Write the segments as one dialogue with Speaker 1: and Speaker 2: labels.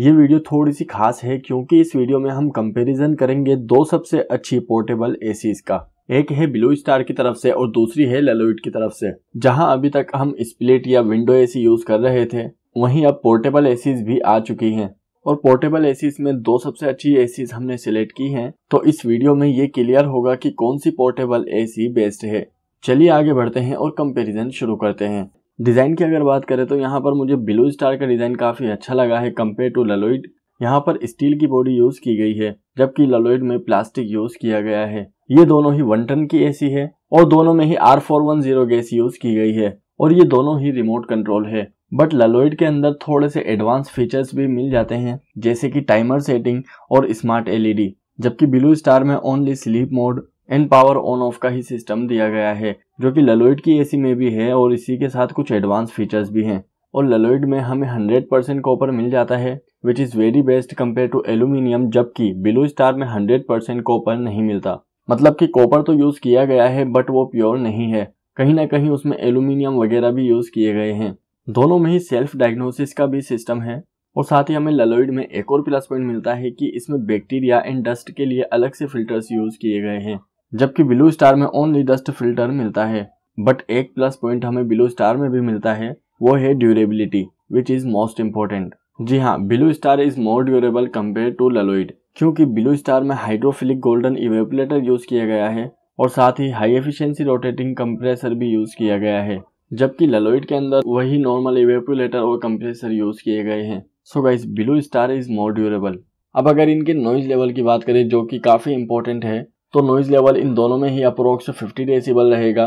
Speaker 1: ये वीडियो थोड़ी सी खास है क्योंकि इस वीडियो में हम कंपैरिजन करेंगे दो सबसे अच्छी पोर्टेबल एसीज का एक है ब्लू स्टार की तरफ से और दूसरी है लेलोइट की तरफ से जहां अभी तक हम स्प्लिट या विंडो एसी यूज कर रहे थे वहीं अब पोर्टेबल एसीज भी आ चुकी हैं और पोर्टेबल एसीज में दो सबसे अच्छी एसीज हमने सिलेक्ट की है तो इस वीडियो में ये क्लियर होगा की कौन सी पोर्टेबल ए बेस्ट है चलिए आगे बढ़ते हैं और कंपेरिजन शुरू करते हैं डिज़ाइन की अगर बात करें तो यहाँ पर मुझे ब्लू स्टार का डिज़ाइन काफ़ी अच्छा लगा है कम्पेयर टू ललोइड यहाँ पर स्टील की बॉडी यूज़ की गई है जबकि ललोइड में प्लास्टिक यूज़ किया गया है ये दोनों ही वन टन की एसी है और दोनों में ही R four one zero gas use की गई है और ये दोनों ही रिमोट कंट्रोल है बट ललोइड के अंदर थोड़े से एडवांस फीचर्स भी मिल जाते हैं जैसे कि टाइमर सेटिंग और स्मार्ट एलईडी e जबकि ब्लू स्टार में only sleep mode and power on off का ही सिस्टम दिया गया है जो कि ललोइड की एसी में भी है और इसी के साथ कुछ एडवांस फीचर्स भी हैं और ललोइड में हमें 100 परसेंट कॉपर मिल जाता है which is very best compare to aluminium जबकि ब्लू स्टार में 100 परसेंट कॉपर नहीं मिलता मतलब कि कॉपर तो यूज़ किया गया है बट वो प्योर नहीं है कहीं ना कहीं उसमें एल्यूमिनियम वगैरह भी यूज़ किए गए हैं दोनों में ही सेल्फ डायग्नोसिस का भी सिस्टम है और साथ ही हमें ललोइड में एक और प्लस पॉइंट मिलता है कि इसमें बैक्टीरिया एंड डस्ट के लिए अलग से फिल्टर्स यूज़ किए गए हैं जबकि ब्लू स्टार में ओनली डस्ट फिल्टर मिलता है बट एक प्लस पॉइंट हमें ब्लू स्टार में भी मिलता है वो है durability which is most important जी हाँ Blue Star is more durable compare to Lloyd क्योंकि ब्लू स्टार में हाइड्रोफिलिक गोल्डन इवेपलेटर यूज किया गया है और साथ ही हाई एफिशिएंसी रोटेटिंग कंप्रेसर भी यूज किया गया है जबकि ललोइड के अंदर वही नॉर्मल इवेपुलेटर और कंप्रेसर यूज किए गए हैं so guys Blue Star is more durable अब अगर इनके नॉइज लेवल की बात करें जो कि काफ़ी इंपॉर्टेंट है तो नॉइज लेवल इन दोनों में ही अप्रोक्स 50 डेसिबल रहेगा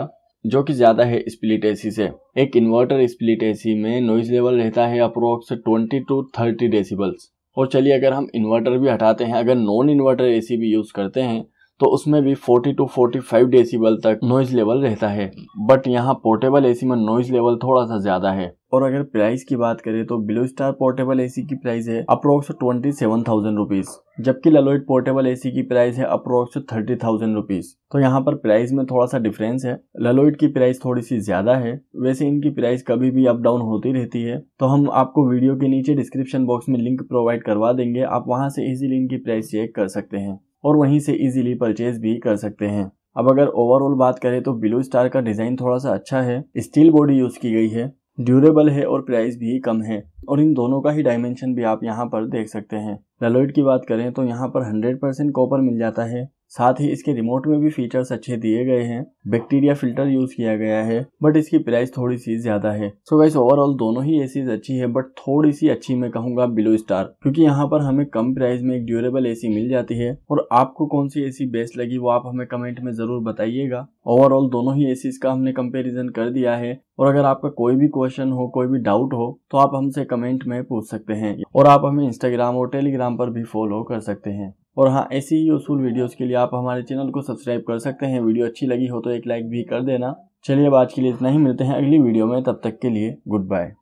Speaker 1: जो कि ज़्यादा है स्प्लिट एसी से एक इन्वर्टर स्प्लिट एसी में नॉइज लेवल रहता है अप्रोक्स 20 टू 30 डेसिबल्स और चलिए अगर हम इन्वर्टर भी हटाते हैं अगर नॉन इन्वर्टर एसी भी यूज़ करते हैं तो उसमें भी 40 टू 45 डेसीबल तक नॉइज लेवल रहता है बट यहाँ पोर्टेबल एसी में नॉइज लेवल थोड़ा सा ज़्यादा है और अगर प्राइस की बात करें तो ब्लू स्टार पोर्टेबल एसी की प्राइस है approx twenty seven thousand rupees जबकि ललोइट पोर्टेबल एसी की प्राइस है अप्रोक्स थर्टी थाउजेंड रुपीज़ तो यहाँ पर प्राइस में थोड़ा सा डिफरेंस है ललोइट की प्राइस थोड़ी सी ज़्यादा है वैसे इनकी प्राइस कभी भी अप डाउन होती रहती है तो हम आपको वीडियो के नीचे डिस्क्रिप्शन बॉक्स में लिंक प्रोवाइड करवा देंगे आप वहाँ से इजिली इनकी प्राइस चेक कर सकते हैं और वहीं से इजीली परचेज भी कर सकते हैं अब अगर ओवरऑल बात करें तो ब्लू स्टार का डिज़ाइन थोड़ा सा अच्छा है स्टील बॉडी यूज़ की गई है ड्यूरेबल है और प्राइस भी कम है और इन दोनों का ही डायमेंशन भी आप यहाँ पर देख सकते हैं रेलोइड की बात करें तो यहाँ पर 100% कॉपर मिल जाता है साथ ही इसके रिमोट में भी फीचर्स अच्छे दिए गए हैं बैक्टीरिया फिल्टर यूज किया गया है बट इसकी प्राइस थोड़ी सी ज्यादा है सो गाइस ओवरऑल दोनों ही एसीज अच्छी है बट थोड़ी सी अच्छी मैं कहूंगा बिलो स्टार क्योंकि यहाँ पर हमें कम प्राइस में एक ड्यूरेबल एसी मिल जाती है और आपको कौन सी एसी बेस्ट लगी वो आप हमें कमेंट में जरूर बताइएगा ओवरऑल दोनों ही एसीज का हमने कंपेरिजन कर दिया है और अगर आपका कोई भी क्वेश्चन हो कोई भी डाउट हो तो आप हमसे कमेंट में पूछ सकते हैं और आप हमें इंस्टाग्राम और टेलीग्राम पर भी फॉलो कर सकते हैं और हाँ ऐसी ही यूजफुल वीडियोस के लिए आप हमारे चैनल को सब्सक्राइब कर सकते हैं वीडियो अच्छी लगी हो तो एक लाइक भी कर देना चलिए अब आज के लिए इतना ही मिलते हैं अगली वीडियो में तब तक के लिए गुड बाय